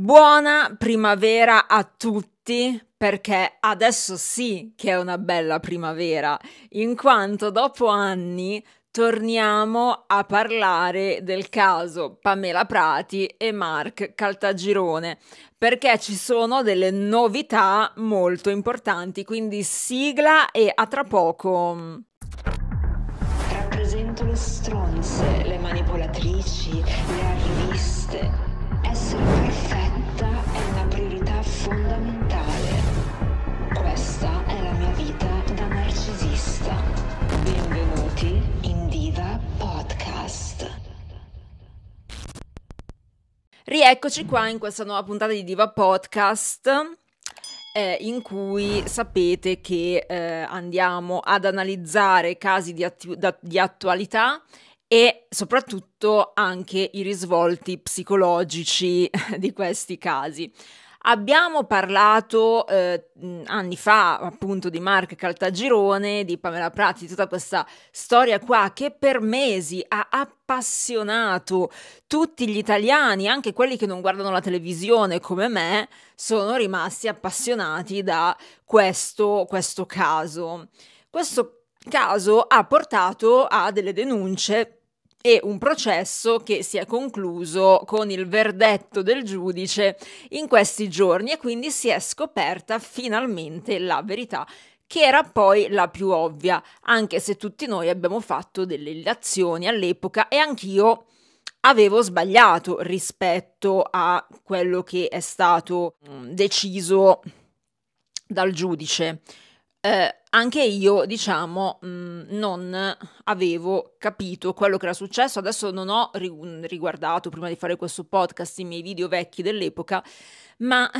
Buona primavera a tutti, perché adesso sì che è una bella primavera, in quanto dopo anni torniamo a parlare del caso Pamela Prati e Mark Caltagirone, perché ci sono delle novità molto importanti, quindi sigla e a tra poco. Rappresento le stronze, le manipolatrici, le arriviste, essere Rieccoci qua in questa nuova puntata di Diva Podcast. Eh, in cui sapete che eh, andiamo ad analizzare casi di, da, di attualità e soprattutto anche i risvolti psicologici di questi casi. Abbiamo parlato eh, anni fa appunto di Mark Caltagirone, di Pamela Prati, di tutta questa storia qua che per mesi ha appassionato tutti gli italiani, anche quelli che non guardano la televisione come me, sono rimasti appassionati da questo, questo caso. Questo caso ha portato a delle denunce e un processo che si è concluso con il verdetto del giudice in questi giorni e quindi si è scoperta finalmente la verità che era poi la più ovvia, anche se tutti noi abbiamo fatto delle illazioni all'epoca e anch'io avevo sbagliato rispetto a quello che è stato mm, deciso dal giudice eh, anche io, diciamo, mh, mm, non avevo capito quello che era successo. Adesso non ho ri- mm, riguardato prima di fare questo podcast i miei video vecchi dell'epoca, ma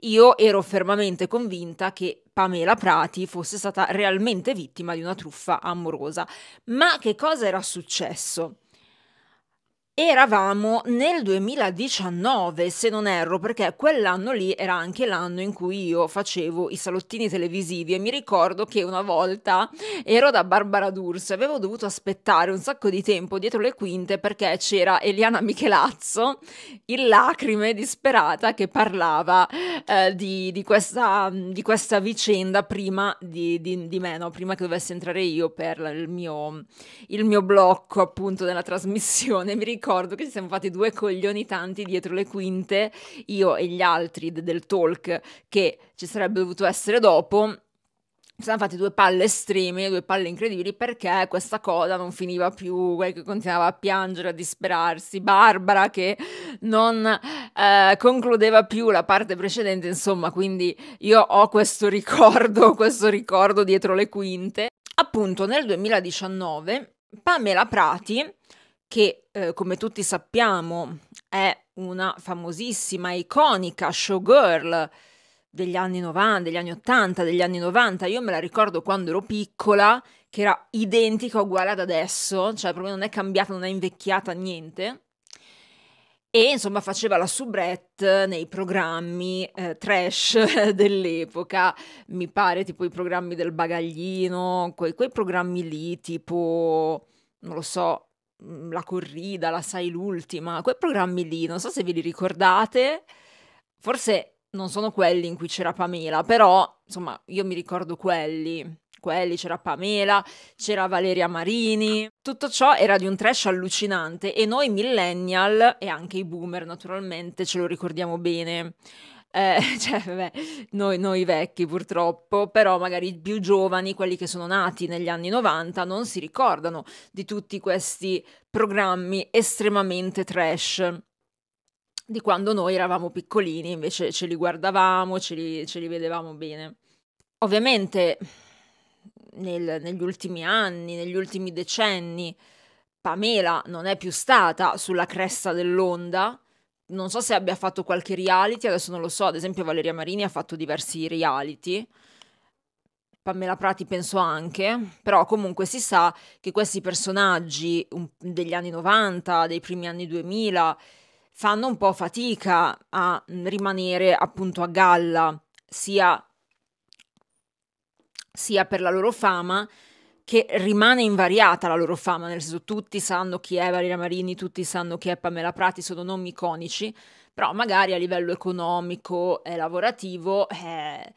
io ero fermamente convinta che Pamela Prati fosse stata realmente vittima di una truffa amorosa. Ma che cosa era successo? Eravamo nel 2019, se non erro, perché quell'anno lì era anche l'anno in cui io facevo i salottini televisivi e mi ricordo che una volta ero da Barbara D'Urso e avevo dovuto aspettare un sacco di tempo dietro le quinte perché c'era Eliana Michelazzo, in lacrime disperata, che parlava eh, di, di, questa, di, questa, vicenda prima di, di me, no? prima che dovessi entrare io per il mio, il mio blocco appunto della trasmissione. Mi ricordo ricordo che ci siamo fatti due coglioni tanti dietro le quinte, io e gli altri del talk che ci sarebbe dovuto essere dopo, Ci siamo fatti due palle estreme, due palle incredibili perché questa coda non finiva più, quel che continuava a piangere, a disperarsi, Barbara che non eh, concludeva più la parte precedente, insomma, quindi io ho questo ricordo, questo ricordo dietro le quinte. Appunto, nel 2019 Pamela Prati che eh, come tutti sappiamo è una famosissima, iconica showgirl degli anni 90, degli anni 80, degli anni 90. Io me la ricordo quando ero piccola, che era identica, uguale ad adesso, cioè proprio non è cambiata, non è invecchiata, niente. E insomma faceva la soubrette nei programmi eh, trash dell'epoca, mi pare tipo i programmi del bagaglino, quei, quei programmi lì tipo, non lo so, Mm, la Corrida, la Sai l'ultima, quei programmi lì, non so se ve li ricordate, forse non sono quelli in cui c'era Pamela, però insomma io mi ricordo quelli. Quelli c'era Pamela, c'era Valeria Marini, tutto ciò era di un trash allucinante e noi millennial e anche i boomer naturalmente ce lo ricordiamo bene eh, cioè vabbè, noi, noi, vecchi purtroppo, però magari i più giovani, quelli che sono nati negli anni 90, non si ricordano di tutti questi programmi estremamente trash. Di quando noi eravamo piccolini, invece ce li guardavamo, ce li, ce li vedevamo bene. Ovviamente nel, negli ultimi anni, negli ultimi decenni, Pamela non è più stata sulla cresta dell'onda, non so se abbia fatto qualche reality, adesso non lo so, ad esempio Valeria Marini ha fatto diversi reality. Pamela Prati penso anche, però comunque si sa che questi personaggi degli anni 90, dei primi anni 2000, fanno un po' fatica a rimanere appunto a galla, sia, sia per la loro fama, che rimane invariata la loro fama, nel senso tutti sanno chi è Valeria Marini, tutti sanno chi è Pamela Prati, sono nomi iconici, però magari a livello economico e lavorativo eh,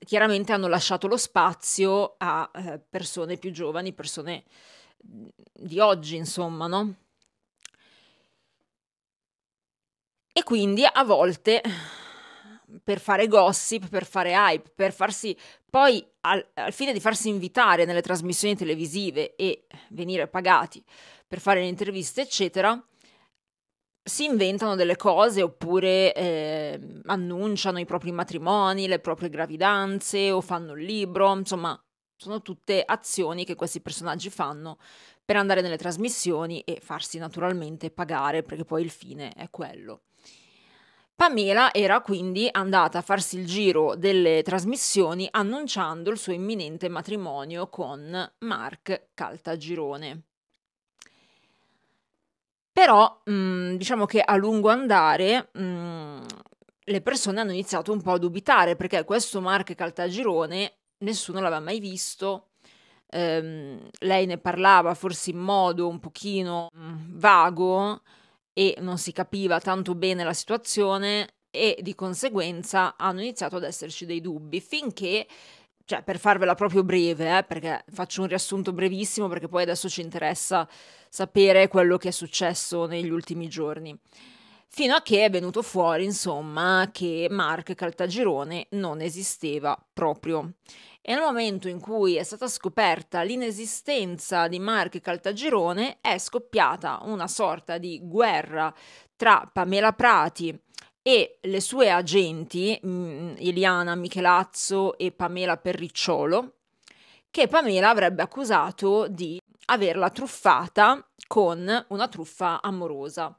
chiaramente hanno lasciato lo spazio a eh, persone più giovani, persone mm, di oggi, insomma, no? E quindi a volte per fare gossip, per fare hype, per farsi poi, al, al, fine di farsi invitare nelle trasmissioni televisive e venire pagati per fare le interviste, eccetera, si inventano delle cose oppure eh, annunciano i propri matrimoni, le proprie gravidanze o fanno un libro, insomma, sono tutte azioni che questi personaggi fanno per andare nelle trasmissioni e farsi naturalmente pagare, perché poi il fine è quello. Pamela era quindi andata a farsi il giro delle trasmissioni annunciando il suo imminente matrimonio con Mark Caltagirone. Però mh, mm, diciamo che a lungo andare mh, mm, le persone hanno iniziato un po' a dubitare perché questo Mark Caltagirone nessuno l'aveva mai visto, ehm, lei ne parlava forse in modo un pochino mh, mm, vago, e non si capiva tanto bene la situazione e di conseguenza hanno iniziato ad esserci dei dubbi finché cioè per farvela proprio breve, eh, perché faccio un riassunto brevissimo perché poi adesso ci interessa sapere quello che è successo negli ultimi giorni. Fino a che è venuto fuori, insomma, che Mark Caltagirone non esisteva proprio e nel momento in cui è stata scoperta l'inesistenza di Mark Caltagirone è scoppiata una sorta di guerra tra Pamela Prati e le sue agenti, Eliana mm, Michelazzo e Pamela Perricciolo, che Pamela avrebbe accusato di averla truffata con una truffa amorosa.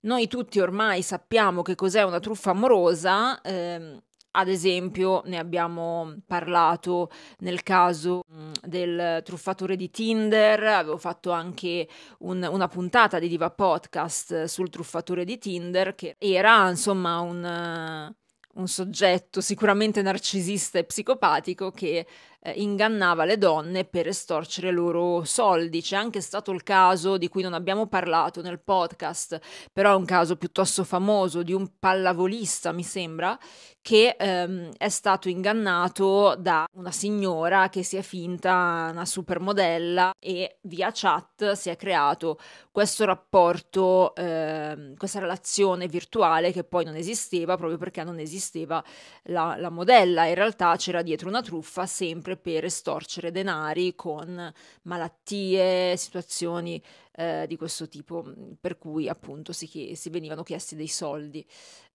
Noi tutti ormai sappiamo che cos'è una truffa amorosa, ehm, ad esempio, ne abbiamo parlato nel caso mm, del truffatore di Tinder, avevo fatto anche un, una puntata di Diva Podcast sul truffatore di Tinder, che era insomma un, un soggetto sicuramente narcisista e psicopatico che eh, ingannava le donne per estorcere loro soldi. C'è anche stato il caso di cui non abbiamo parlato nel podcast, però è un caso piuttosto famoso di un pallavolista, mi sembra, che ehm, è stato ingannato da una signora che si è finta una supermodella e via chat si è creato questo rapporto, ehm, questa relazione virtuale che poi non esisteva proprio perché non esisteva la, la modella. In realtà c'era dietro una truffa sempre sempre per estorcere denari con malattie, situazioni eh, di questo tipo, mm, per cui appunto si, chied- si venivano chiesti dei soldi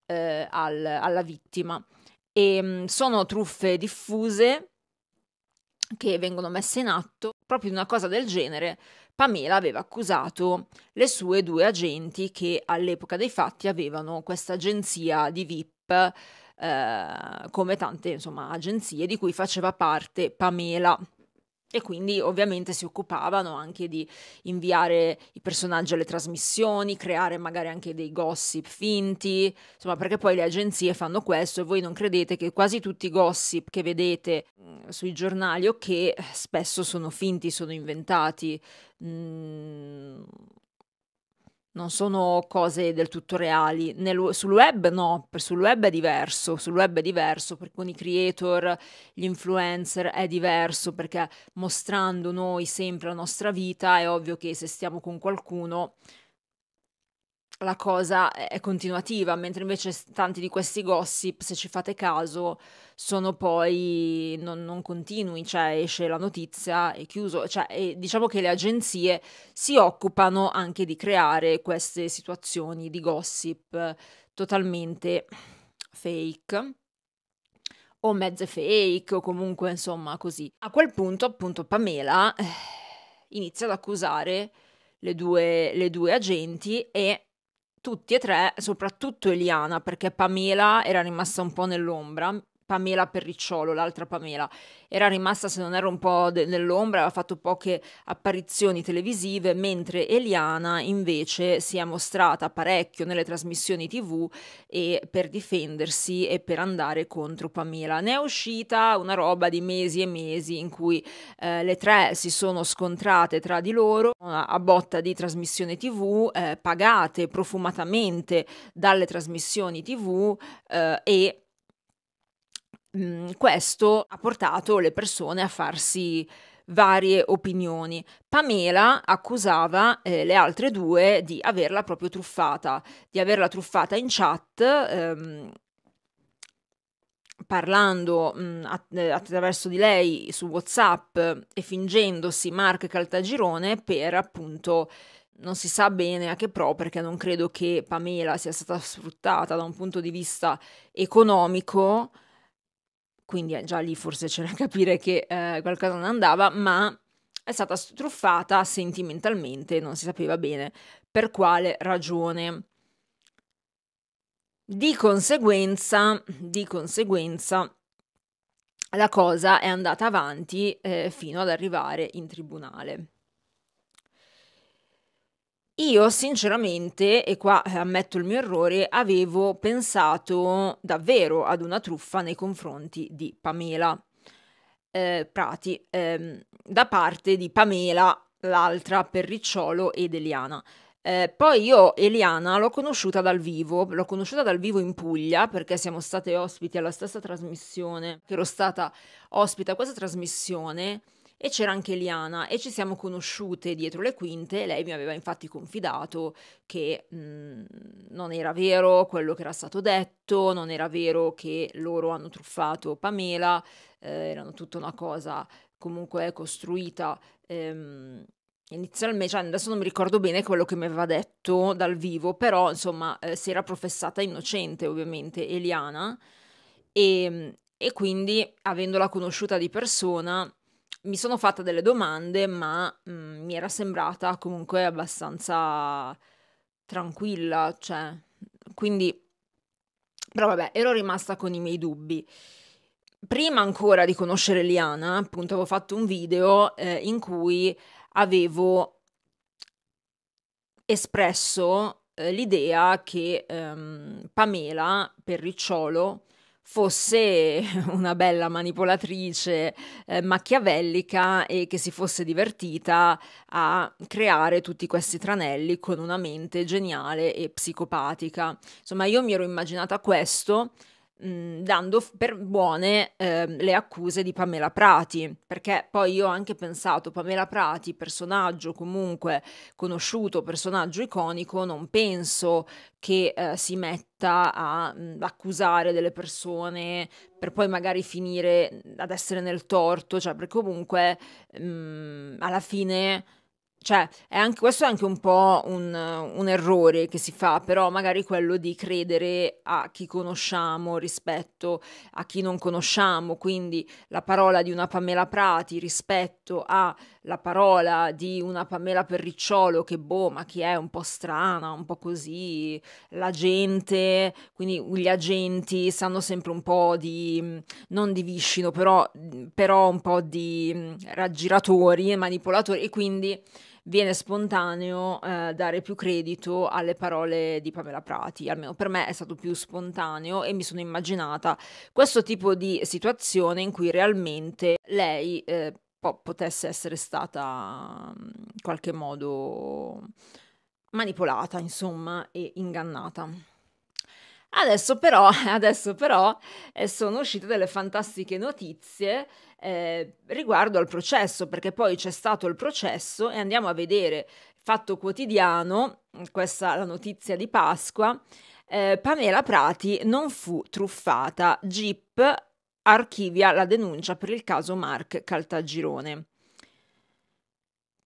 eh, al- alla vittima. E, mh, mm, sono truffe diffuse che vengono messe in atto proprio di una cosa del genere, Pamela aveva accusato le sue due agenti che all'epoca dei fatti avevano questa agenzia di VIP eh, come tante insomma, agenzie di cui faceva parte Pamela. E quindi ovviamente si occupavano anche di inviare i personaggi alle trasmissioni, creare magari anche dei gossip finti, insomma perché poi le agenzie fanno questo e voi non credete che quasi tutti i gossip che vedete mh, mm, sui giornali o okay, che spesso sono finti, sono inventati. Mh, mm, non sono cose del tutto reali. Nel, sul web no, sul web è diverso, sul web è diverso per con i creator, gli influencer è diverso perché mostrando noi sempre la nostra vita è ovvio che se stiamo con qualcuno la cosa è continuativa, mentre invece tanti di questi gossip, se ci fate caso, sono poi non, non continui, cioè esce la notizia, è chiuso, cioè e diciamo che le agenzie si occupano anche di creare queste situazioni di gossip totalmente fake o mezze fake o comunque insomma così. A quel punto appunto Pamela eh, inizia ad accusare le due, le due agenti e tutti e tre, soprattutto Eliana, perché Pamela era rimasta un po' nell'ombra, Pamela Perricciolo, l'altra Pamela. Era rimasta, se non ero un po' de- nell'ombra, aveva fatto poche apparizioni televisive, mentre Eliana invece si è mostrata parecchio nelle trasmissioni tv per difendersi e per andare contro Pamela. Ne è uscita una roba di mesi e mesi in cui eh, le tre si sono scontrate tra di loro a botta di trasmissione tv eh, pagate profumatamente dalle trasmissioni tv eh, e Mhmm, questo ha portato le persone a farsi varie opinioni. Pamela accusava eh, le altre due di averla proprio truffata, di averla truffata in chat. Ehm, parlando mh, mhmm, att eh, attraverso di lei su WhatsApp e fingendosi Mark Caltagirone per appunto non si sa bene a che pro perché non credo che Pamela sia stata sfruttata da un punto di vista economico quindi eh, già lì forse c'era da capire che eh, qualcosa non andava, ma è stata truffata sentimentalmente, non si sapeva bene per quale ragione. Di conseguenza, di conseguenza la cosa è andata avanti eh, fino ad arrivare in tribunale. Io sinceramente, e qua eh, ammetto il mio errore, avevo pensato davvero ad una truffa nei confronti di Pamela eh, Prati, ehm, da parte di Pamela, l'altra per Ricciolo ed Eliana. Eh, poi io Eliana l'ho conosciuta dal vivo, l'ho conosciuta dal vivo in Puglia perché siamo state ospiti alla stessa trasmissione, che ero stata ospita a questa trasmissione e c'era anche Liana e ci siamo conosciute dietro le quinte. Lei mi aveva infatti confidato che mh, mm, non era vero quello che era stato detto, non era vero che loro hanno truffato Pamela, eh, erano tutta una cosa comunque costruita. Ehm, inizialmente, cioè adesso non mi ricordo bene quello che mi aveva detto dal vivo, però insomma eh, si era professata innocente ovviamente Eliana e, ehm, e quindi avendola conosciuta di persona mi sono fatta delle domande, ma mh, mhmm, mi era sembrata comunque abbastanza tranquilla, cioè, quindi... Però vabbè, ero rimasta con i miei dubbi. Prima ancora di conoscere Liana, appunto, avevo fatto un video eh, in cui avevo espresso eh, l'idea che ehm, Pamela Perricciolo fosse una bella manipolatrice eh, machiavellica e che si fosse divertita a creare tutti questi tranelli con una mente geniale e psicopatica. Insomma, io mi ero immaginata questo dando per buone eh, le accuse di Pamela Prati, perché poi io ho anche pensato Pamela Prati, personaggio comunque conosciuto, personaggio iconico, non penso che eh, si metta a, mh, accusare delle persone per poi magari finire ad essere nel torto, cioè perché comunque mh, alla fine cioè, è anche, questo è anche un po' un, un, errore che si fa, però magari quello di credere a chi conosciamo rispetto a chi non conosciamo, quindi la parola di una Pamela Prati rispetto alla parola di una Pamela Perricciolo che, boh, ma chi è un po' strana, un po' così, la gente, quindi gli agenti sanno sempre un po' di, non di viscino, però, però un po' di mm, raggiratori e manipolatori e quindi viene spontaneo eh, dare più credito alle parole di Pamela Prati, almeno per me è stato più spontaneo e mi sono immaginata questo tipo di situazione in cui realmente lei eh, po- potesse essere stata mm, in qualche modo manipolata, insomma, e ingannata. Adesso però, adesso però eh, sono uscite delle fantastiche notizie eh, riguardo al processo, perché poi c'è stato il processo e andiamo a vedere Fatto Quotidiano, questa è la notizia di Pasqua, eh, Pamela Prati non fu truffata, GIP archivia la denuncia per il caso Mark Caltagirone.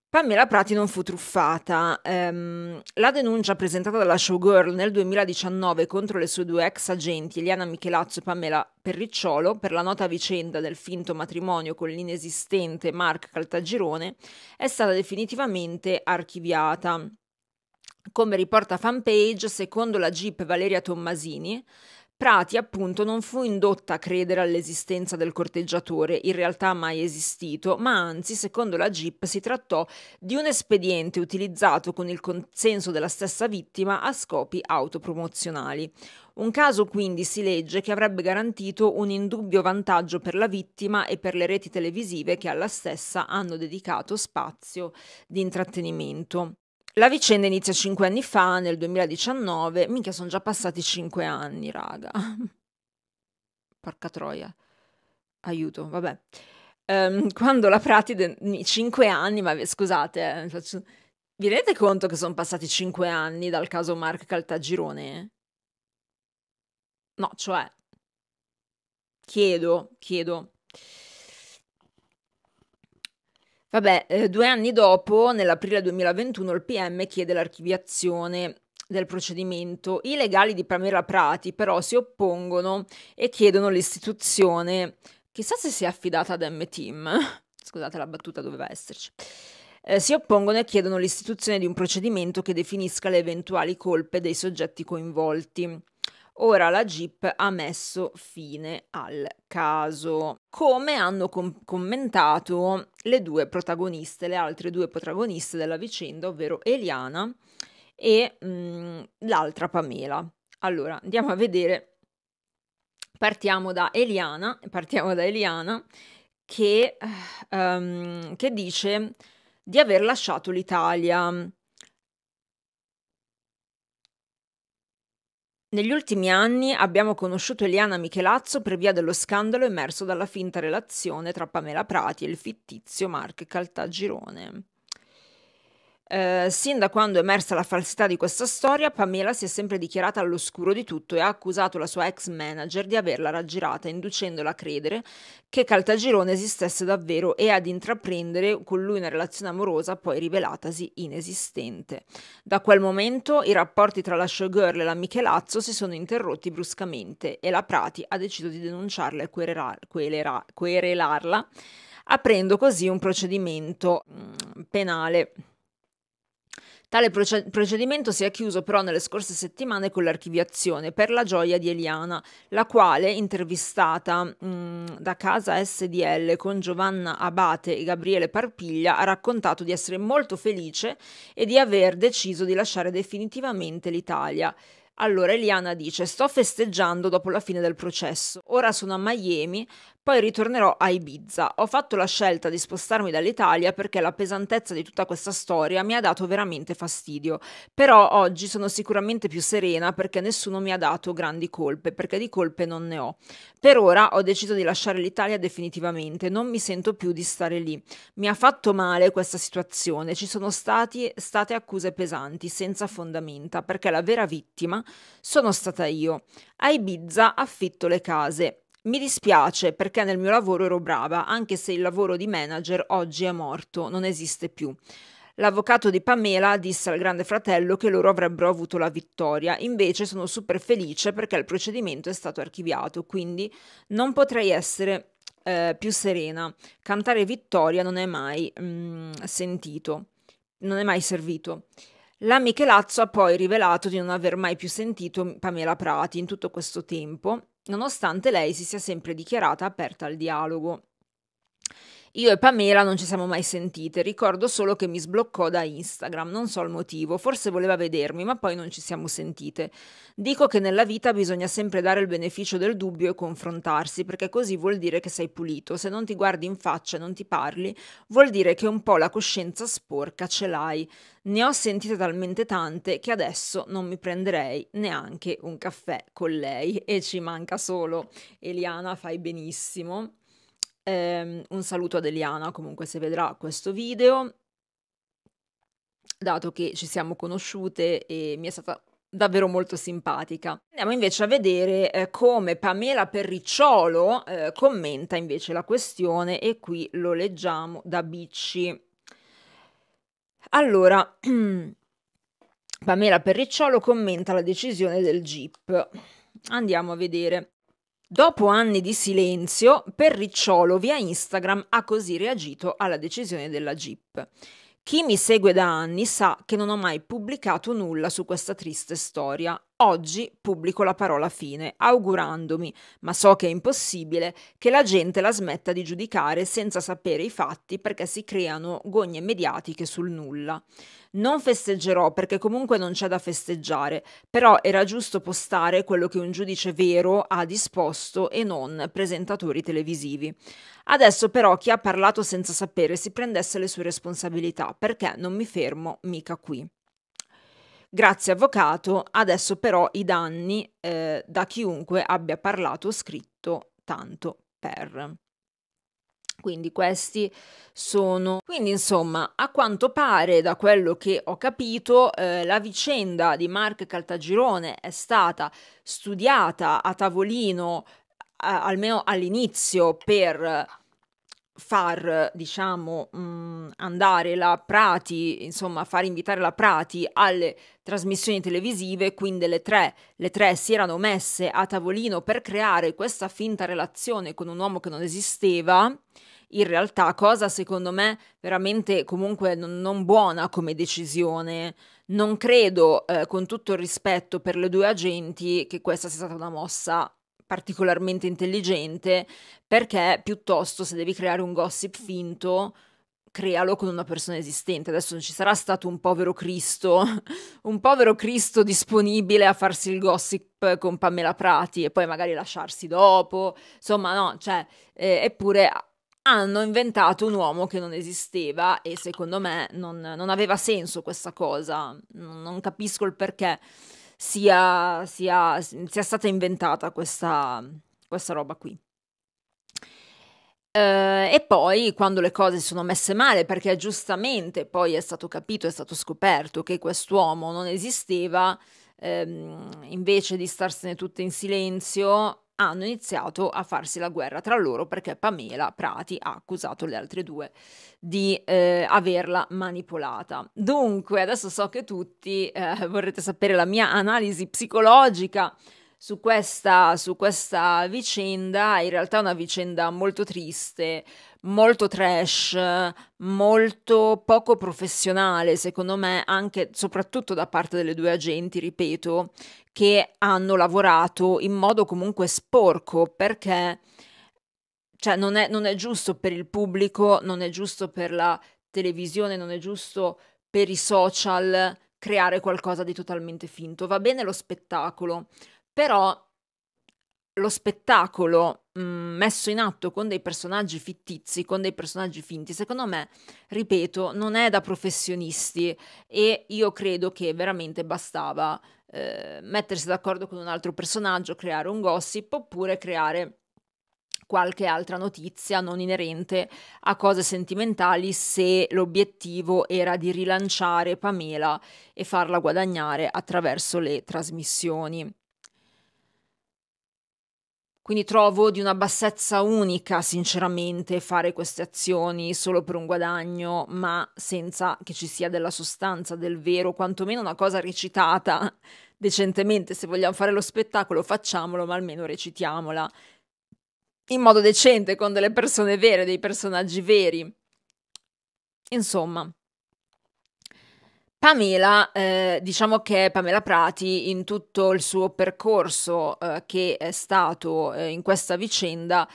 Pamela Prati non fu truffata. Ehm, la denuncia presentata dalla showgirl nel 2019 contro le sue due ex agenti, Eliana Michelazzo e Pamela Perricciolo, per la nota vicenda del finto matrimonio con l'inesistente Mark Caltagirone, è stata definitivamente archiviata. Come riporta fanpage, secondo la GIP Valeria Tommasini, Prati appunto non fu indotta a credere all'esistenza del corteggiatore, in realtà mai esistito, ma anzi, secondo la GIP, si trattò di un espediente utilizzato con il consenso della stessa vittima a scopi autopromozionali. Un caso quindi si legge che avrebbe garantito un indubbio vantaggio per la vittima e per le reti televisive che alla stessa hanno dedicato spazio di intrattenimento. La vicenda inizia cinque anni fa, nel 2019. Minchia, sono già passati cinque anni, raga. Porca troia. Aiuto, vabbè. Um, quando la Pratide, cinque anni, ma scusate, eh, faccio... vi rendete conto che sono passati cinque anni dal caso Mark Caltagirone? No, cioè, chiedo, chiedo. Vabbè, eh, due anni dopo, nell'aprile 2021, il PM chiede l'archiviazione del procedimento. I legali di Pamela Prati però si oppongono e chiedono l'istituzione, chissà se si è affidata ad M-Team, scusate la battuta doveva esserci, eh, si oppongono e chiedono l'istituzione di un procedimento che definisca le eventuali colpe dei soggetti coinvolti. Ora la GIP ha messo fine al caso. Come hanno com- commentato le due protagoniste, le altre due protagoniste della vicenda, ovvero Eliana e mh, mm, l'altra Pamela. Allora, andiamo a vedere. Partiamo da Eliana, partiamo da Eliana che, um, che dice di aver lasciato l'Italia Negli ultimi anni abbiamo conosciuto Eliana Michelazzo per via dello scandalo emerso dalla finta relazione tra Pamela Prati e il fittizio Mark Caltagirone. Ehm, sin da quando è emersa la falsità di questa storia, Pamela si è sempre dichiarata all'oscuro di tutto e ha accusato la sua ex manager di averla raggirata, inducendola a credere che Caltagirone esistesse davvero e ad intraprendere con lui una relazione amorosa poi rivelatasi inesistente. Da quel momento i rapporti tra la showgirl e la Michelazzo si sono interrotti bruscamente e la Prati ha deciso di denunciarla e querera, querera, querelarla, aprendo così un procedimento mh, mm, penale. Tale procedimento si è chiuso però nelle scorse settimane con l'archiviazione per la gioia di Eliana, la quale, intervistata mh, mm, da casa SDL con Giovanna Abate e Gabriele Parpiglia, ha raccontato di essere molto felice e di aver deciso di lasciare definitivamente l'Italia. Allora Eliana dice: Sto festeggiando dopo la fine del processo. Ora sono a Miami poi ritornerò a Ibiza. Ho fatto la scelta di spostarmi dall'Italia perché la pesantezza di tutta questa storia mi ha dato veramente fastidio. Però oggi sono sicuramente più serena perché nessuno mi ha dato grandi colpe, perché di colpe non ne ho. Per ora ho deciso di lasciare l'Italia definitivamente, non mi sento più di stare lì. Mi ha fatto male questa situazione, ci sono stati, state accuse pesanti, senza fondamenta, perché la vera vittima sono stata io. A Ibiza affitto le case mi dispiace perché nel mio lavoro ero brava, anche se il lavoro di manager oggi è morto, non esiste più. L'avvocato di Pamela disse al grande fratello che loro avrebbero avuto la vittoria, invece sono super felice perché il procedimento è stato archiviato, quindi non potrei essere eh, più serena. Cantare vittoria non è mai mm, sentito, non è mai servito. La Michelazzo ha poi rivelato di non aver mai più sentito Pamela Prati in tutto questo tempo nonostante lei si sia sempre dichiarata aperta al dialogo. Io e Pamela non ci siamo mai sentite, ricordo solo che mi sbloccò da Instagram, non so il motivo, forse voleva vedermi, ma poi non ci siamo sentite. Dico che nella vita bisogna sempre dare il beneficio del dubbio e confrontarsi, perché così vuol dire che sei pulito. Se non ti guardi in faccia e non ti parli, vuol dire che un po' la coscienza sporca ce l'hai. Ne ho sentite talmente tante che adesso non mi prenderei neanche un caffè con lei e ci manca solo. Eliana, fai benissimo. Ehm, un saluto ad Eliana, comunque se vedrà questo video, dato che ci siamo conosciute e mi è stata davvero molto simpatica. Andiamo invece a vedere eh, come Pamela Perricciolo eh, commenta invece la questione e qui lo leggiamo da Bicci. Allora, Pamela Perricciolo commenta la decisione del GIP. Andiamo a vedere. Dopo anni di silenzio, Perricciolo via Instagram ha così reagito alla decisione della Jeep. Chi mi segue da anni sa che non ho mai pubblicato nulla su questa triste storia Oggi pubblico la parola fine, augurandomi, ma so che è impossibile, che la gente la smetta di giudicare senza sapere i fatti perché si creano gogne mediatiche sul nulla. Non festeggerò perché comunque non c'è da festeggiare, però era giusto postare quello che un giudice vero ha disposto e non presentatori televisivi. Adesso però chi ha parlato senza sapere si prendesse le sue responsabilità perché non mi fermo mica qui. Grazie avvocato, adesso però i danni eh, da chiunque abbia parlato o scritto tanto per. Quindi questi sono... Quindi insomma, a quanto pare, da quello che ho capito, eh, la vicenda di Mark Caltagirone è stata studiata a tavolino eh, almeno all'inizio per far, diciamo, mh, mm, andare la Prati, insomma, far invitare la Prati alle trasmissioni televisive, quindi le tre, le tre si erano messe a tavolino per creare questa finta relazione con un uomo che non esisteva, in realtà, cosa secondo me veramente comunque non, non buona come decisione. Non credo, eh, con tutto il rispetto per le due agenti, che questa sia stata una mossa particolarmente intelligente, perché piuttosto se devi creare un gossip finto, crealo con una persona esistente. Adesso non ci sarà stato un povero Cristo, un povero Cristo disponibile a farsi il gossip con Pamela Prati e poi magari lasciarsi dopo. Insomma, no, cioè, eh, eppure hanno inventato un uomo che non esisteva e secondo me non, non aveva senso questa cosa. Non, non capisco il perché sia, sia, sia stata inventata questa, questa roba qui. Uh, e poi quando le cose sono messe male, perché giustamente poi è stato capito, è stato scoperto che quest'uomo non esisteva, ehm, invece di starsene tutte in silenzio, hanno iniziato a farsi la guerra tra loro perché Pamela Prati ha accusato le altre due di eh, averla manipolata. Dunque, adesso so che tutti eh, vorrete sapere la mia analisi psicologica su questa, su questa vicenda, in realtà è una vicenda molto triste, molto trash, molto poco professionale, secondo me, anche soprattutto da parte delle due agenti, ripeto, che hanno lavorato in modo comunque sporco perché cioè, non, è, non è giusto per il pubblico, non è giusto per la televisione, non è giusto per i social creare qualcosa di totalmente finto. Va bene lo spettacolo, però lo spettacolo mh, messo in atto con dei personaggi fittizi, con dei personaggi finti, secondo me, ripeto, non è da professionisti e io credo che veramente bastava eh, mettersi d'accordo con un altro personaggio, creare un gossip oppure creare qualche altra notizia non inerente a cose sentimentali se l'obiettivo era di rilanciare Pamela e farla guadagnare attraverso le trasmissioni. Quindi trovo di una bassezza unica, sinceramente, fare queste azioni solo per un guadagno, ma senza che ci sia della sostanza, del vero, quantomeno una cosa recitata decentemente. Se vogliamo fare lo spettacolo, facciamolo, ma almeno recitiamola in modo decente, con delle persone vere, dei personaggi veri. Insomma, Pamela, ehm, diciamo che Pamela Prati in tutto il suo percorso, ehm, che è stato, ehm, in questa vicenda,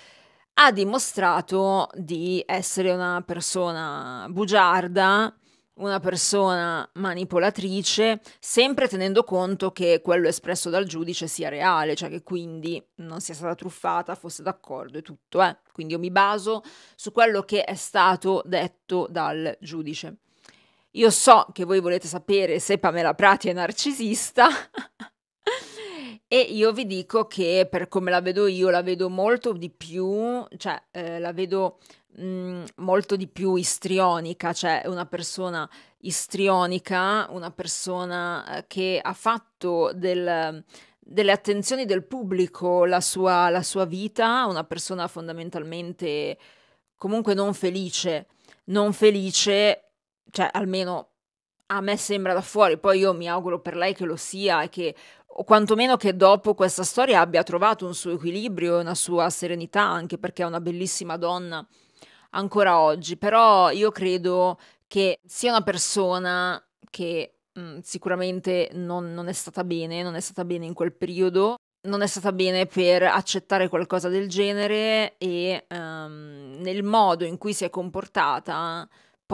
ha dimostrato di essere una persona bugiarda, una persona manipolatrice, sempre tenendo conto che quello espresso dal giudice sia reale, cioè che quindi non sia stata truffata, fosse d'accordo e tutto, eh. Quindi io mi baso su quello che è stato detto dal giudice. Io so che voi volete sapere se Pamela Prati è narcisista e io vi dico che per come la vedo io la vedo molto di più, cioè eh, la vedo mh, mm, molto di più istrionica, cioè una persona istrionica, una persona eh, che ha fatto del, delle attenzioni del pubblico la sua, la sua vita, una persona fondamentalmente comunque non felice non felice cioè almeno a me sembra da fuori, poi io mi auguro per lei che lo sia e che o quantomeno che dopo questa storia abbia trovato un suo equilibrio e una sua serenità, anche perché è una bellissima donna ancora oggi, però io credo che sia una persona che mh, mhmm, sicuramente non, non è stata bene, non è stata bene in quel periodo, non è stata bene per accettare qualcosa del genere e um, nel modo in cui si è comportata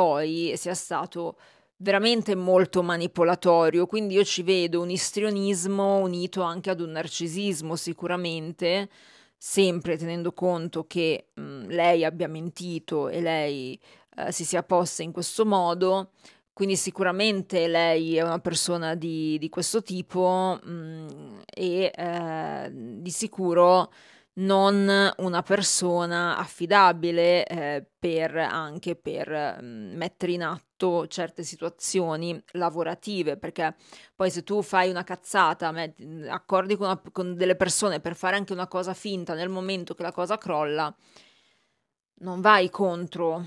poi sia stato veramente molto manipolatorio, quindi io ci vedo un istrionismo unito anche ad un narcisismo sicuramente, sempre tenendo conto che mh, mm, lei abbia mentito e lei eh, si sia posta in questo modo, quindi sicuramente lei è una persona di, di questo tipo mh, mm, e eh, di sicuro non una persona affidabile eh, per, anche per mh, mm, mettere in atto certe situazioni lavorative, perché poi se tu fai una cazzata, metti, accordi con, una, con delle persone per fare anche una cosa finta nel momento che la cosa crolla, non vai contro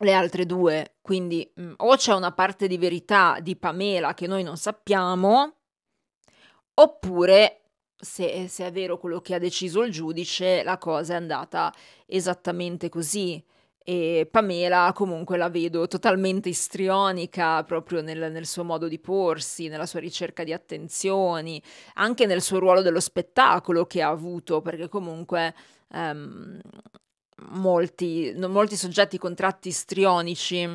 le altre due. Quindi mh, mm, o c'è una parte di verità di Pamela che noi non sappiamo, oppure se se è vero quello che ha deciso il giudice, la cosa è andata esattamente così. E Pamela comunque la vedo totalmente istrionica proprio nel, nel, suo modo di porsi, nella sua ricerca di attenzioni, anche nel suo ruolo dello spettacolo che ha avuto, perché comunque ehm, molti, no, molti soggetti contratti istrionici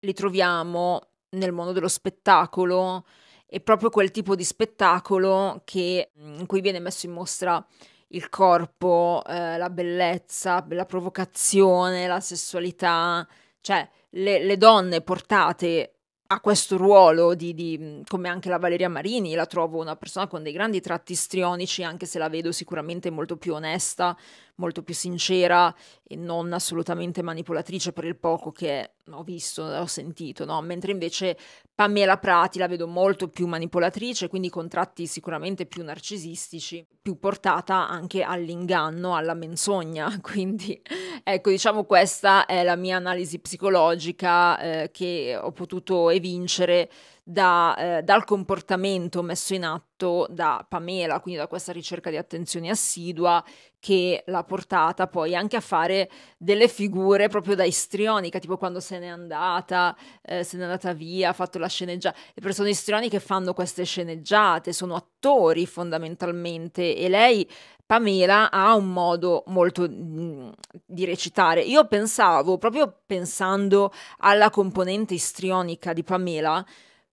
li troviamo nel mondo dello spettacolo, è proprio quel tipo di spettacolo che, mm, in cui viene messo in mostra il corpo, eh, la bellezza, la provocazione, la sessualità, cioè le, le donne portate a questo ruolo di, di, mm, come anche la Valeria Marini, la trovo una persona con dei grandi tratti istrionici, anche se la vedo sicuramente molto più onesta, molto più sincera e non assolutamente manipolatrice per il poco che ho visto, ho sentito, no? Mentre invece Pamela Prati la vedo molto più manipolatrice, quindi con tratti sicuramente più narcisistici, più portata anche all'inganno, alla menzogna. Quindi ecco, diciamo questa è la mia analisi psicologica eh, che ho potuto evincere da, eh, dal comportamento messo in atto da Pamela, quindi da questa ricerca di attenzione assidua che l'ha portata poi anche a fare delle figure proprio da istrionica, tipo quando se n'è andata, eh, se n'è andata via, ha fatto la sceneggiata. Le persone istrioniche fanno queste sceneggiate, sono attori fondamentalmente e lei Pamela ha un modo molto mm, di recitare. Io pensavo, proprio pensando alla componente istrionica di Pamela,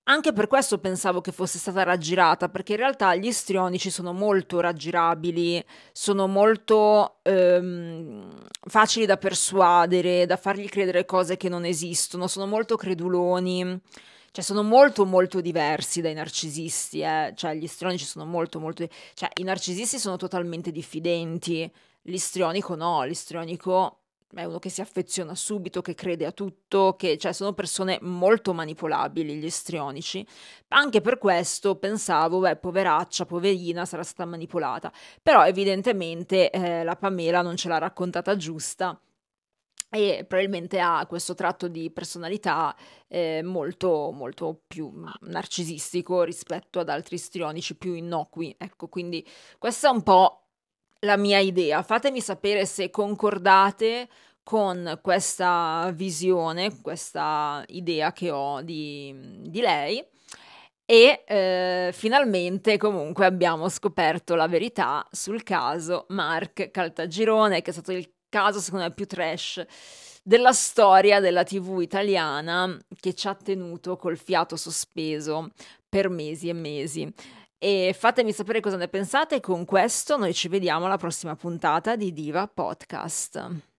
anche per questo pensavo che fosse stata raggirata, perché in realtà gli istrionici sono molto raggirabili, sono molto ehm, facili da persuadere, da fargli credere cose che non esistono, sono molto creduloni, cioè sono molto molto diversi dai narcisisti, eh? cioè gli istrionici sono molto molto... cioè i narcisisti sono totalmente diffidenti, l'istrionico no, l'istrionico è uno che si affeziona subito, che crede a tutto, che cioè, sono persone molto manipolabili gli istrionici. Anche per questo pensavo, beh, poveraccia, poverina, sarà stata manipolata. Però evidentemente eh, la Pamela non ce l'ha raccontata giusta e probabilmente ha questo tratto di personalità eh, molto, molto più narcisistico rispetto ad altri istrionici più innocui. Ecco, quindi questa è un po' la mia idea. Fatemi sapere se concordate con questa visione, questa idea che ho di, di lei. E eh, finalmente comunque abbiamo scoperto la verità sul caso Mark Caltagirone, che è stato il caso secondo me più trash della storia della TV italiana che ci ha tenuto col fiato sospeso per mesi e mesi. E fatemi sapere cosa ne pensate. Con questo noi ci vediamo alla prossima puntata di Diva Podcast.